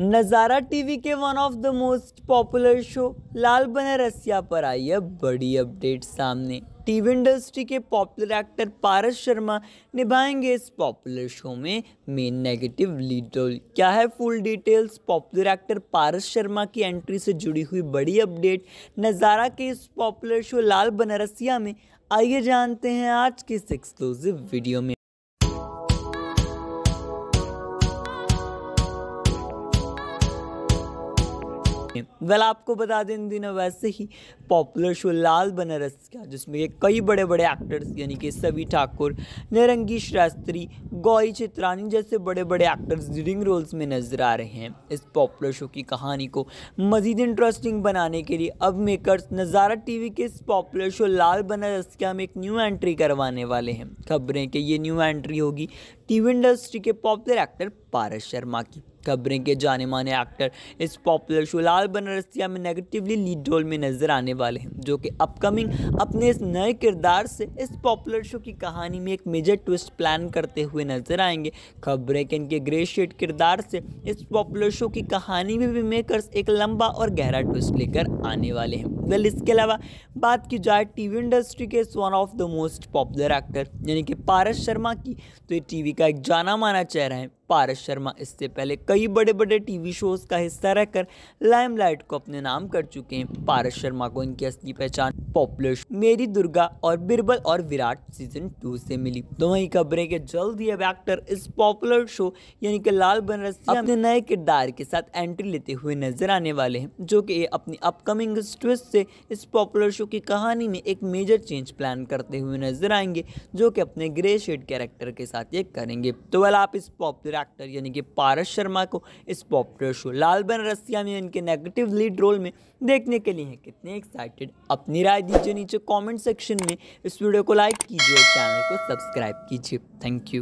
नज़ारा टीवी के one of the most popular show Lal Banarasiya Rasiya पर आई है बड़ी अपडेट सामने टीवी इंडस्ट्री के पॉपुलर एक्टर पारस शर्मा निभाएंगे इस पॉपुलर शो में मेन नेगेटिव लीड रोल क्या है full details popular actor Paras Sharma की एंट्री से जुड़ी हुई बड़ी अपडेट नज़ारा के इस पॉपुलर शो लाल बनरसिया में आइए जानते हैं आज के इस एक्सक्लूसिव वीडियो में हैं वेल आपको बता दें इन दिनों वैसे ही पॉपुलर शो लाल बनारस का जिसमें कई बड़े बड़े एक्टर्स यानी कि सभी ठाकुर निरंगी शास्त्री गौरी चित्रानी जैसे बड़े बड़े एक्टर्स रीडिंग रोल्स में नजर आ रहे हैं इस पॉपुलर शो की कहानी को मजीद इंटरेस्टिंग बनाने के लिए अब मेकर्स नज़ारा टीवी के इस पॉपुलर शो लाल बनारस के हम एक न्यू एंट्री करवाने वाले हैं खबरें कि ये न्यू एंट्री होगी टीवी इंडस्ट्री के पॉपुलर एक्टर पारस शर्मा की खबरें के जाने माने एक्टर इस पॉपुलर शो लाल बनरसिया में नेगेटिवली लीड रोल में नजर आने वाले हैं जो कि अपकमिंग अपने इस नए किरदार से इस पॉपुलर शो की कहानी में एक मेजर ट्विस्ट प्लान करते हुए नजर आएंगे खबरें के इनके ग्रेट किरदार से इस पॉपुलर शो की कहानी में भी मेकर्स एक लंबा और गहरा ट्विस्ट लेकर आने वाले हैं वेल इसके अलावा बात की जाए टीवी इंडस्ट्री के one of the most popular actor यानी कि पारस शर्मा की तो ये टीवी का एक जाना माना चेहरा है पारस शर्मा इससे पहले कई बड़े बड़े टीवी शोज़ का हिस्सा रहकर लाइमलाइट को अपने नाम कर चुके हैं पारस शर्मा को इनकी असली पहचान पॉपुलर मेरी दुर्गा और बिरबल और विराट सीजन टू से मिली तो वही खबरें कि जल्द ही अब एक्टर इस पॉपुलर शो यानी कि लाल बनरसिया अपने नए किरदार के साथ एंट्री लेते हुए नजर आने वाले हैं जो कि अपनी अपकमिंग ट्विस्ट से इस पॉपुलर शो की कहानी में एक मेजर चेंज प्लान करते हुए नजर आएंगे जो कि अपने ग्रे शेड कैरेक्टर के साथ ये करेंगे तो वह आप इस पॉपुलर एक्टर यानी कि पारस शर्मा को इस पॉपुलर शो लाल बन रस्सिया में इनके नेगेटिव लीड रोल में देखने के लिए कितने एक्साइटेड अपनी राय दीजिए नीचे कमेंट सेक्शन में इस वीडियो को लाइक कीजिए और चैनल को सब्सक्राइब कीजिए थैंक यू